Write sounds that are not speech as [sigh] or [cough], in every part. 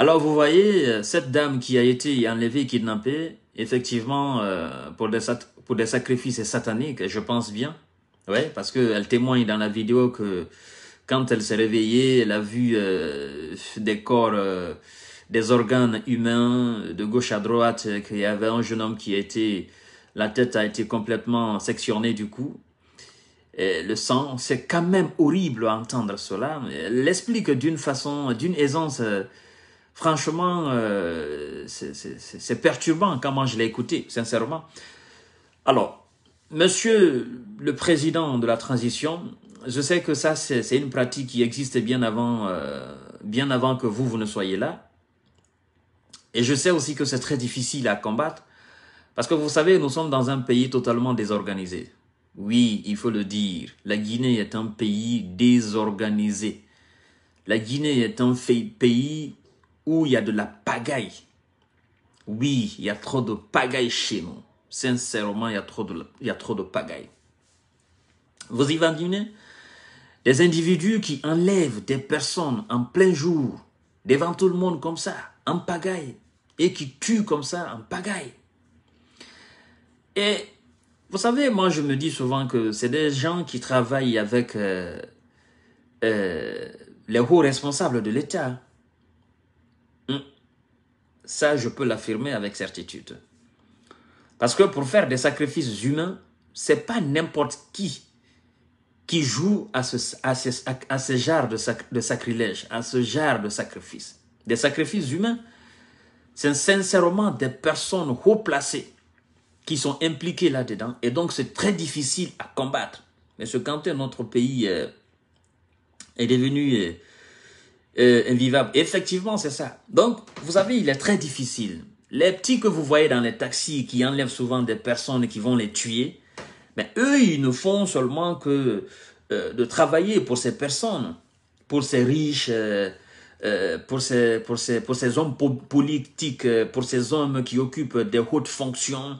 Alors vous voyez, euh, cette dame qui a été enlevée, kidnappée, effectivement, euh, pour, des sacrifices sataniques, je pense bien. Ouais, parce qu'elle témoigne dans la vidéo que quand elle s'est réveillée, elle a vu euh, des corps, des organes humains de gauche à droite, qu'il y avait un jeune homme qui a été, la tête a été complètement sectionnée du coup. Et le sang, c'est quand même horrible à entendre cela. Elle l'explique d'une façon, d'une aisance Franchement, euh, c'est perturbant comment je l'ai écouté, sincèrement. Alors, monsieur le président de la transition, je sais que ça, c'est une pratique qui existe bien avant, euh, bien avant que vous, vous ne soyez là. Et je sais aussi que c'est très difficile à combattre. Parce que vous savez, nous sommes dans un pays totalement désorganisé. Oui, il faut le dire, la Guinée est un pays désorganisé. La Guinée est un pays où il y a de la pagaille. Oui, il y a trop de pagaille chez nous. Sincèrement, il y a trop de, il y a trop de pagaille. Vous imaginez des individus qui enlèvent des personnes en plein jour, devant tout le monde comme ça, en pagaille, et qui tuent comme ça, en pagaille. Et vous savez, moi je me dis souvent que c'est des gens qui travaillent avec euh, euh, les hauts responsables de l'État. Ça, je peux l'affirmer avec certitude. Parce que pour faire des sacrifices humains, ce n'est pas n'importe qui qui joue à ce, genre de, de sacrilège, à ce genre de sacrifice. Des sacrifices humains, c'est sincèrement des personnes haut placées qui sont impliquées là-dedans. Et donc, c'est très difficile à combattre. Mais ce quand notre pays euh, est devenu euh, euh, Effectivement, c'est ça. Donc, vous savez, il est très difficile. Les petits que vous voyez dans les taxis qui enlèvent souvent des personnes et qui vont les tuer, mais eux, ils ne font seulement que euh, de travailler pour ces personnes, pour ces riches, euh, pour, ces, pour, ces, pour ces hommes politiques, pour ces hommes qui occupent des hautes fonctions.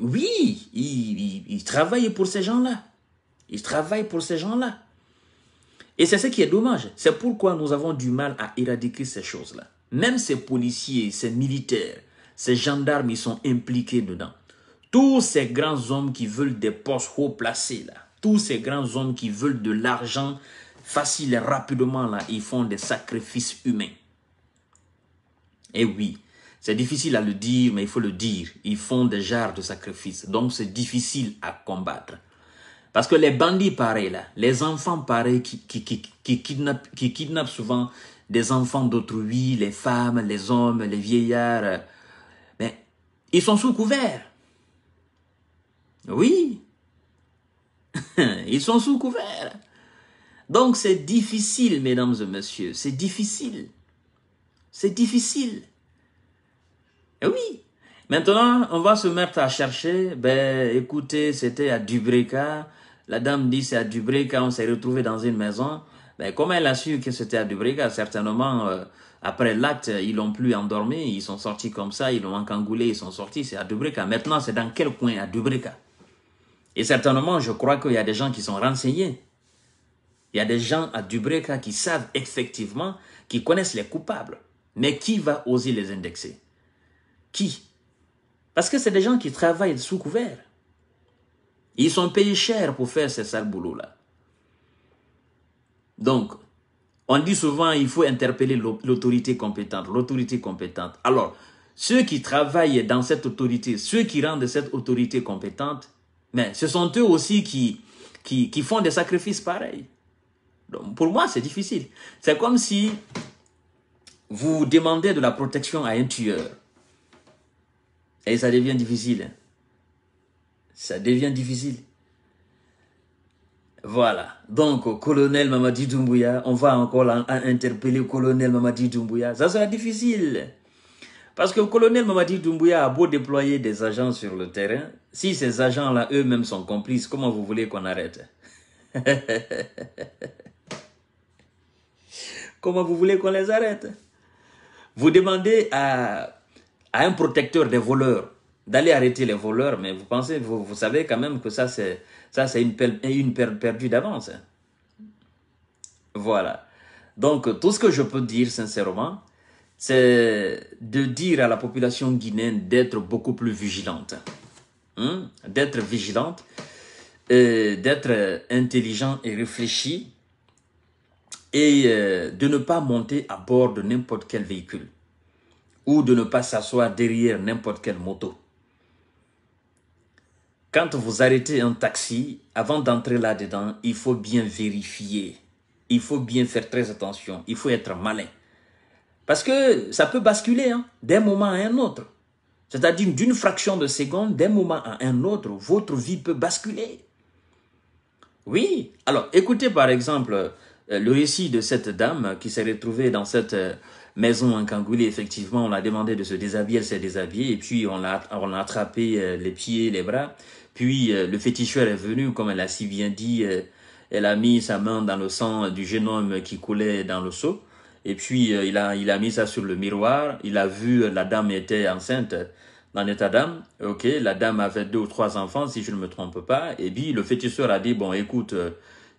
Oui, ils travaillent pour ces gens-là. Ils travaillent pour ces gens-là. Et c'est ce qui est dommage. C'est pourquoi nous avons du mal à éradiquer ces choses-là. Même ces policiers, ces militaires, ces gendarmes, ils sont impliqués dedans. Tous ces grands hommes qui veulent des postes haut placés, là, tous ces grands hommes qui veulent de l'argent facile et rapidement, là, ils font des sacrifices humains. Et eh oui, c'est difficile à le dire, mais il faut le dire. Ils font des genres de sacrifices. Donc, c'est difficile à combattre. Parce que les bandits pareil, là, les enfants pareil, qui, qui, qui, kidnappent, qui souvent des enfants d'autrui, les femmes, les hommes, les vieillards, mais ils sont sous couvert. Oui, [laughs] ils sont sous couvert. Donc c'est difficile, mesdames et messieurs, c'est difficile. C'est difficile. Et eh oui, Maintenant, on va se mettre à chercher. Ben, écoutez, c'était à Dubreka. La dame dit c'est à Dubreka, on s'est retrouvé dans une maison. Ben, comment elle a su que c'était à Dubreka Certainement, euh, après l'acte, ils l'ont plus endormi, ils sont sortis comme ça, ils l'ont encangoulé, ils sont sortis, c'est à Dubreka. Maintenant, c'est dans quel coin à Dubreka Et certainement, je crois qu'il y a des gens qui sont renseignés. Il y a des gens à Dubreka qui savent effectivement, qui connaissent les coupables. Mais qui va oser les indexer Qui parce que c'est des gens qui travaillent sous couvert. Ils sont payés cher pour faire ces sales boulots-là. Donc, on dit souvent, il faut interpeller l'autorité compétente, l'autorité compétente. Alors, ceux qui travaillent dans cette autorité, ceux qui rendent cette autorité compétente, mais ce sont eux aussi qui, qui, font des sacrifices pareils. pour moi, c'est difficile. C'est comme si vous demandez de la protection à un tueur. Et ça devient difficile. Ça devient difficile. Voilà. Donc, colonel Mamadi Doumbouya, on va encore interpeller colonel Mamadi Doumbouya. Ça sera difficile. Parce que le colonel Mamadi Doumbouya a beau déployer des agents sur le terrain, si ces agents-là eux-mêmes sont complices, comment vous voulez qu'on arrête [laughs] Comment vous voulez qu'on les arrête Vous demandez à à un protecteur des voleurs d'aller arrêter les voleurs, mais vous pensez, vous, savez quand même que ça, c'est ça c'est une, perte une perdue d'avance. Hein. Voilà. Donc, tout ce que je peux dire sincèrement, c'est de dire à la population guinéenne d'être beaucoup plus vigilante. Hein, d'être vigilante, d'être intelligent et réfléchi, et euh, de ne pas monter à bord de n'importe quel véhicule ou de ne pas s'asseoir derrière n'importe quelle moto. Quand vous arrêtez un taxi, avant d'entrer là-dedans, il faut bien vérifier. Il faut bien faire très attention. Il faut être malin. Parce que ça peut basculer hein, d'un moment à un autre. C'est-à-dire d'une fraction de seconde, d'un moment à un autre, votre vie peut basculer. Oui. Alors, écoutez par exemple euh, le récit de cette dame qui s'est retrouvée dans cette euh, maison en effectivement, on l'a demandé de se déshabiller, elle s'est déshabillée, et puis on l'a on a attrapé euh, les pieds, les bras. Puis euh, le féticheur est venu, comme elle a si bien dit, euh, elle a mis sa main dans le sang du génome qui coulait dans le seau. Et puis il, a, il a mis ça sur le miroir, il a vu la dame était enceinte dans l'état d'âme. Ok, la dame avait deux ou trois enfants, si je ne me trompe pas. Et puis le féticheur a dit, bon écoute,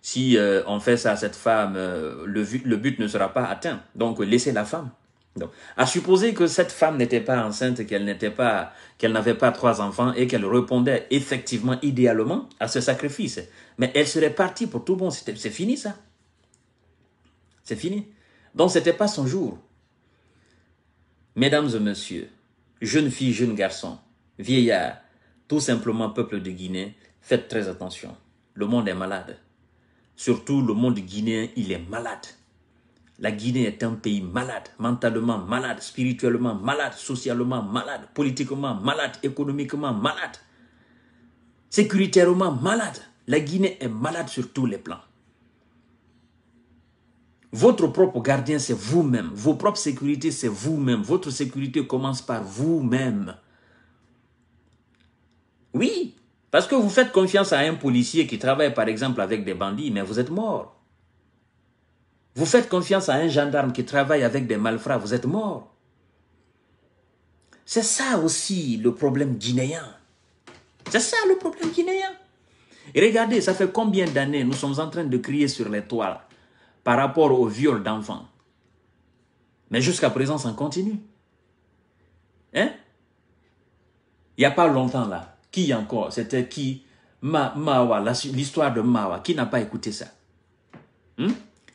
si euh, on fait ça à cette femme, euh, le, but ne sera pas atteint. Donc, laissez la femme. Donc, à supposer que cette femme n'était pas enceinte, qu'elle n'était pas, qu'elle n'avait pas trois enfants et qu'elle répondait effectivement, idéalement, à ce sacrifice. Mais elle serait partie pour tout bon. C'est fini, ça. C'est fini. Donc, c'était pas son jour. Mesdames et messieurs, jeunes filles, jeunes garçons, vieillards, tout simplement peuple de Guinée, faites très attention. Le monde est malade. Surtout le monde guinéen, il est malade. La Guinée est un pays malade, mentalement malade, spirituellement malade, socialement malade, politiquement malade, économiquement malade, sécuritairement malade. La Guinée est malade sur tous les plans. Votre propre gardien, c'est vous-même. Vos propres sécurités, c'est vous-même. Votre sécurité commence par vous-même. Oui, parce que vous faites confiance à un policier qui travaille par exemple avec des bandits, mais vous êtes mort. Vous faites confiance à un gendarme qui travaille avec des malfrats, vous êtes mort. C'est ça aussi le problème guinéen. C'est ça le problème guinéen. Et regardez, ça fait combien d'années nous sommes en train de crier sur les toiles par rapport au viol d'enfants. Mais jusqu'à présent, ça continue. Hein? Il n'y a pas longtemps là, qui encore C'était qui Ma, Mawa, l'histoire de Mawa. Qui n'a pas écouté ça hmm?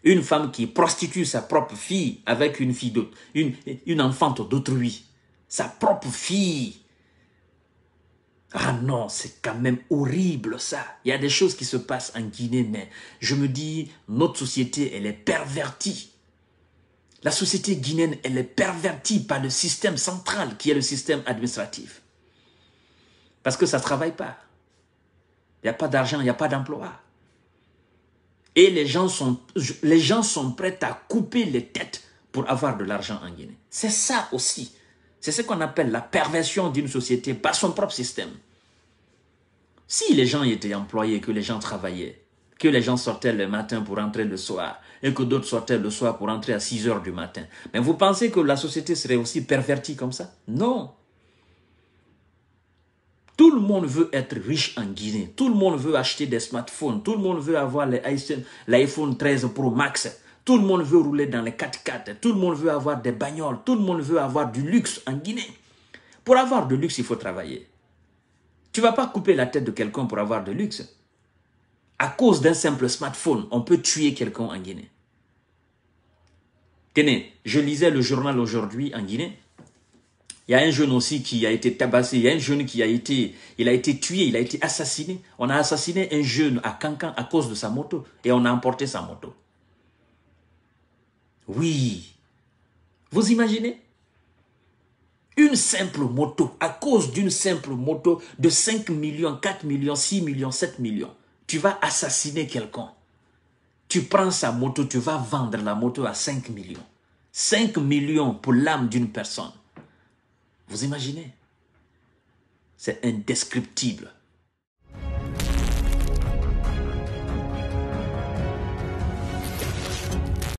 Une femme qui prostitue sa propre fille avec une fille d'autre, une, une enfante d'autrui. Sa propre fille. Ah non, c'est quand même horrible ça. Il y a des choses qui se passent en Guinée, mais je me dis, notre société, elle est pervertie. La société guinéenne, elle est pervertie par le système central qui est le système administratif. Parce que ça ne travaille pas. Il n'y a pas d'argent, il n'y a pas d'emploi. Et les gens, sont, les gens sont prêts à couper les têtes pour avoir de l'argent en Guinée. C'est ça aussi. C'est ce qu'on appelle la perversion d'une société par son propre système. Si les gens étaient employés, que les gens travaillaient, que les gens sortaient le matin pour rentrer le soir, et que d'autres sortaient le soir pour rentrer à 6 heures du matin, mais vous pensez que la société serait aussi pervertie comme ça Non. Tout le monde veut être riche en Guinée. Tout le monde veut acheter des smartphones. Tout le monde veut avoir l'iPhone 13 Pro Max. Tout le monde veut rouler dans les 4x4. Tout le monde veut avoir des bagnoles. Tout le monde veut avoir du luxe en Guinée. Pour avoir du luxe, il faut travailler. Tu ne vas pas couper la tête de quelqu'un pour avoir du luxe. À cause d'un simple smartphone, on peut tuer quelqu'un en Guinée. Tenez, je lisais le journal aujourd'hui en Guinée. Il y a un jeune aussi qui a été tabassé. Il y a un jeune qui a été, il a été tué, il a été assassiné. On a assassiné un jeune à Cancan à cause de sa moto et on a emporté sa moto. Oui. Vous imaginez Une simple moto, à cause d'une simple moto de 5 millions, 4 millions, 6 millions, 7 millions, tu vas assassiner quelqu'un. Tu prends sa moto, tu vas vendre la moto à 5 millions. 5 millions pour l'âme d'une personne. Vous imaginez C'est indescriptible.